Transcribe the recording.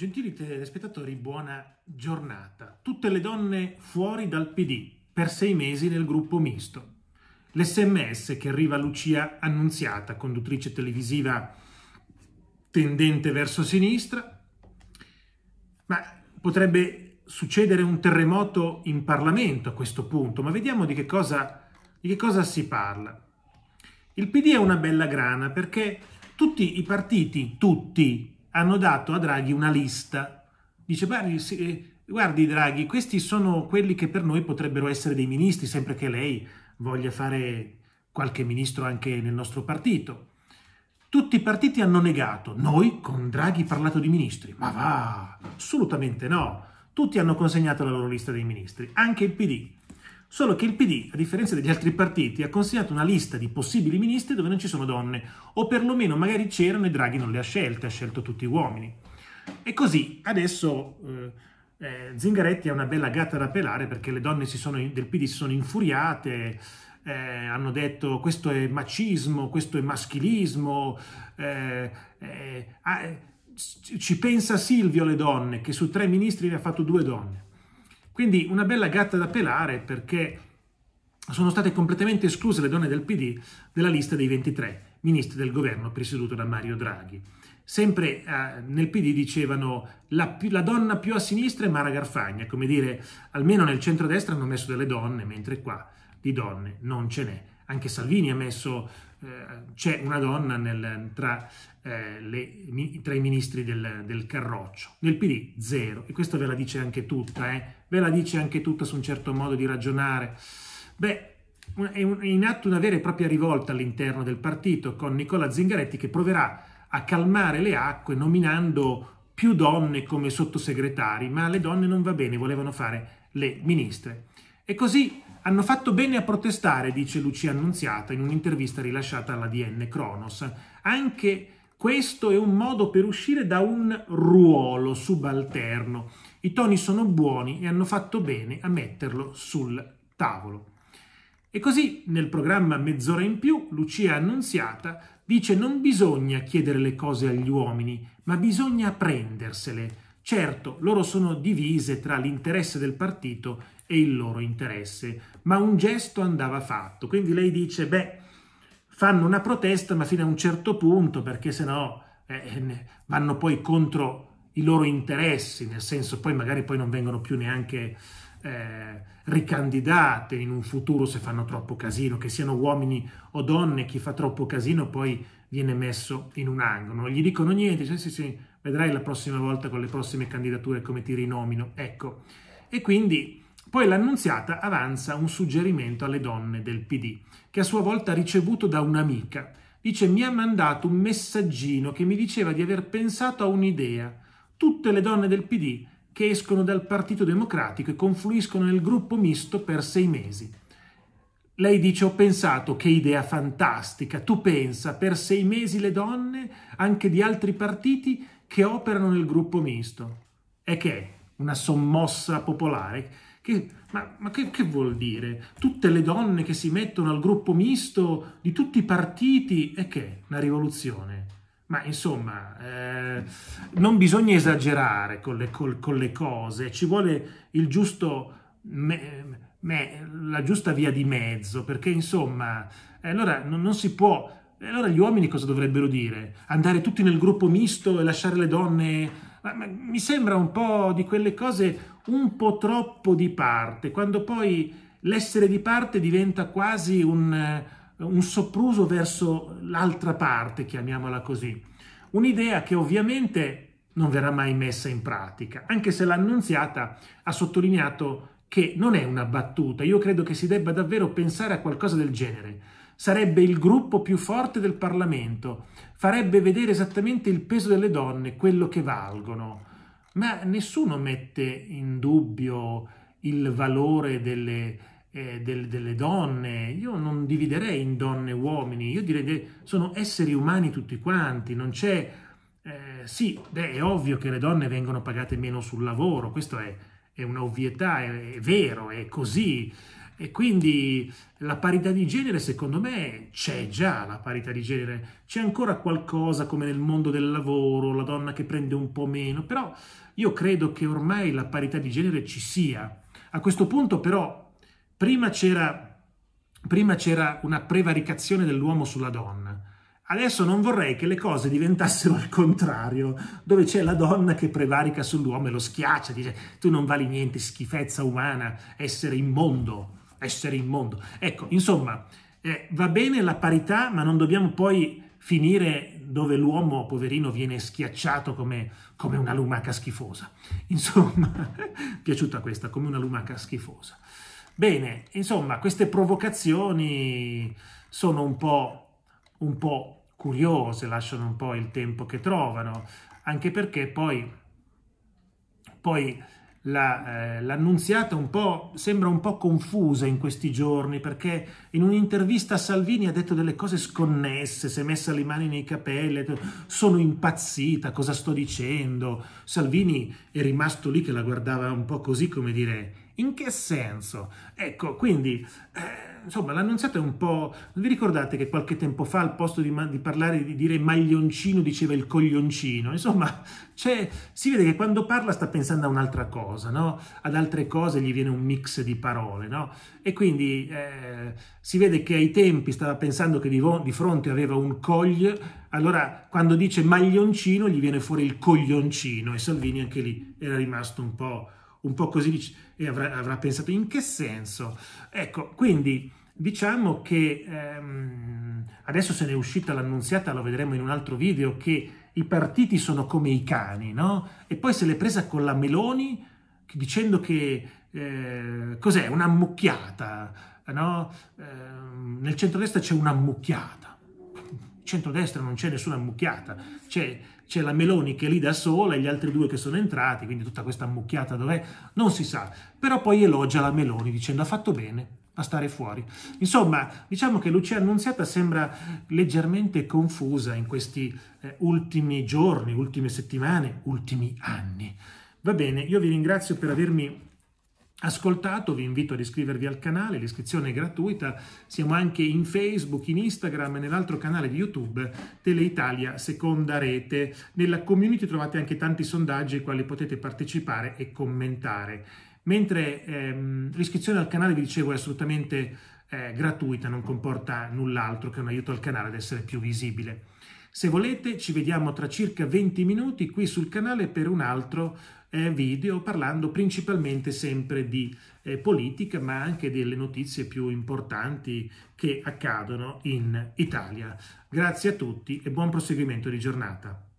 Gentili telespettatori, buona giornata. Tutte le donne fuori dal PD per sei mesi nel gruppo misto. L'SMS che arriva a Lucia Annunziata, conduttrice televisiva tendente verso sinistra, ma potrebbe succedere un terremoto in Parlamento a questo punto, ma vediamo di che cosa, di che cosa si parla. Il PD è una bella grana perché tutti i partiti, tutti, hanno dato a Draghi una lista. Dice, guardi, eh, eh, guardi Draghi, questi sono quelli che per noi potrebbero essere dei ministri, sempre che lei voglia fare qualche ministro anche nel nostro partito. Tutti i partiti hanno negato, noi con Draghi parlato di ministri, ma va, assolutamente no. Tutti hanno consegnato la loro lista dei ministri, anche il PD. Solo che il PD, a differenza degli altri partiti, ha consegnato una lista di possibili ministri dove non ci sono donne, o perlomeno magari c'erano e Draghi non le ha scelte, ha scelto tutti uomini. E così adesso eh, eh Zingaretti ha una bella gatta da pelare perché le donne sono, del PD si sono infuriate, eh, hanno detto questo è macismo, questo è maschilismo, eh, eh, ah, eh ci pensa Silvio le donne, che su tre ministri ne ha fatto due donne. Quindi una bella gatta da pelare perché sono state completamente escluse le donne del PD dalla lista dei 23 ministri del governo presieduto da Mario Draghi. Sempre eh, nel PD dicevano la, la, donna più a sinistra è Mara Garfagna, come dire almeno nel centrodestra hanno messo delle donne, mentre qua di donne non ce n'è anche Salvini ha messo, eh, c'è una donna nel, tra, eh, le, tra, i ministri del, del, Carroccio. Nel PD zero, e questo ve la dice anche tutta, eh? ve la dice anche tutta su un certo modo di ragionare. Beh, è, un, è in atto una vera e propria rivolta all'interno del partito con Nicola Zingaretti che proverà a calmare le acque nominando più donne come sottosegretari, ma alle donne non va bene, volevano fare le ministre. E così hanno fatto bene a protestare, dice Lucia Annunziata in un'intervista rilasciata alla DN Kronos. Anche questo è un modo per uscire da un ruolo subalterno. I toni sono buoni e hanno fatto bene a metterlo sul tavolo. E così nel programma Mezz'ora in più Lucia Annunziata dice non bisogna chiedere le cose agli uomini, ma bisogna prendersele Certo, loro sono divise tra l'interesse del partito e il loro interesse, ma un gesto andava fatto. Quindi lei dice, beh, fanno una protesta, ma fino a un certo punto, perché sennò eh, eh vanno poi contro i loro interessi, nel senso poi magari poi non vengono più neanche eh, ricandidate in un futuro se fanno troppo casino, che siano uomini o donne, chi fa troppo casino poi viene messo in un angolo. Non gli dicono niente, cioè, sì, sì, Vedrai la prossima volta con le prossime candidature come ti rinomino. Ecco. E quindi poi l'annunziata avanza un suggerimento alle donne del PD, che a sua volta ha ricevuto da un'amica. Dice mi ha mandato un messaggino che mi diceva di aver pensato a un'idea. Tutte le donne del PD che escono dal Partito Democratico e confluiscono nel gruppo misto per sei mesi. Lei dice ho pensato che idea fantastica, tu pensa per sei mesi le donne anche di altri partiti che operano nel gruppo misto. E che è? Una sommossa popolare? Che, ma, ma che, che vuol dire? Tutte le donne che si mettono al gruppo misto di tutti i partiti e che? È? Una rivoluzione? Ma insomma, eh, non bisogna esagerare con le, col, con le, cose, ci vuole il giusto, me, me, la giusta via di mezzo, perché insomma, eh, allora non, non si può e allora gli uomini cosa dovrebbero dire? Andare tutti nel gruppo misto e lasciare le donne... Ma, ma, mi sembra un po' di quelle cose un po' troppo di parte, quando poi l'essere di parte diventa quasi un, eh, un sopruso verso l'altra parte, chiamiamola così. Un'idea che ovviamente non verrà mai messa in pratica, anche se l'annunziata ha sottolineato che non è una battuta. Io credo che si debba davvero pensare a qualcosa del genere sarebbe il gruppo più forte del Parlamento, farebbe vedere esattamente il peso delle donne, quello che valgono. Ma nessuno mette in dubbio il valore delle, eh, del, delle donne. Io non dividerei in donne e uomini, io direi che sono esseri umani tutti quanti, non c'è... Eh, sì, beh, è ovvio che le donne vengono pagate meno sul lavoro, questo è, è un'ovvietà, è, è vero, è così e quindi la parità di genere, secondo me, c'è già la parità di genere. C'è ancora qualcosa come nel mondo del lavoro, la donna che prende un po' meno, però io credo che ormai la parità di genere ci sia. A questo punto però, prima c'era, prima c'era una prevaricazione dell'uomo sulla donna. Adesso non vorrei che le cose diventassero al contrario, dove c'è la donna che prevarica sull'uomo e lo schiaccia, dice tu non vali niente, schifezza umana, essere immondo essere immondo. Ecco, insomma, eh, va bene la parità, ma non dobbiamo poi finire dove l'uomo poverino viene schiacciato come, come una lumaca schifosa. Insomma, piaciuta questa, come una lumaca schifosa. Bene, insomma, queste provocazioni sono un po', un po' curiose, lasciano un po' il tempo che trovano, anche perché poi, poi la, eh, l'annunziata un po', sembra un po' confusa in questi giorni perché in un'intervista a Salvini ha detto delle cose sconnesse, si è messa le mani nei capelli, sono impazzita, cosa sto dicendo? Salvini è rimasto lì che la guardava un po' così come dire in che senso? Ecco, quindi eh, insomma, l'annunziata è un po'... vi ricordate che qualche tempo fa, al posto di, di parlare, di dire maglioncino, diceva il coglioncino? Insomma, si vede che quando parla sta pensando a un'altra cosa, no? Ad altre cose gli viene un mix di parole, no? E quindi eh, si vede che ai tempi stava pensando che di, di fronte aveva un cogl, allora quando dice maglioncino gli viene fuori il coglioncino e Salvini anche lì era rimasto un po' un po' così e avrà, avrà, pensato in che senso? Ecco, quindi diciamo che ehm, adesso se ne è uscita l'annunziata, lo vedremo in un altro video, che i partiti sono come i cani, no? E poi se l'è presa con la Meloni dicendo che eh, cos'è? Un'ammucchiata, no? Eh, nel centrodestra c'è una un'ammucchiata centrodestra non c'è nessuna ammucchiata, c'è, c'è, la Meloni che è lì da sola e gli altri due che sono entrati, quindi tutta questa ammucchiata dov'è? Non si sa, però poi elogia la Meloni dicendo ha fatto bene a stare fuori. Insomma, diciamo che Lucia Annunziata sembra leggermente confusa in questi eh, ultimi giorni, ultime settimane, ultimi anni. Va bene, io vi ringrazio per avermi ascoltato, vi invito ad iscrivervi al canale, l'iscrizione è gratuita, siamo anche in Facebook, in Instagram e nell'altro canale di YouTube Teleitalia Seconda Rete. Nella community trovate anche tanti sondaggi ai quali potete partecipare e commentare. Mentre ehm, l'iscrizione al canale, vi dicevo, è assolutamente eh, gratuita, non comporta null'altro che un aiuto al canale ad essere più visibile. Se volete ci vediamo tra circa 20 minuti qui sul canale per un altro eh, video parlando principalmente sempre di eh, politica ma anche delle notizie più importanti che accadono in Italia. Grazie a tutti e buon proseguimento di giornata.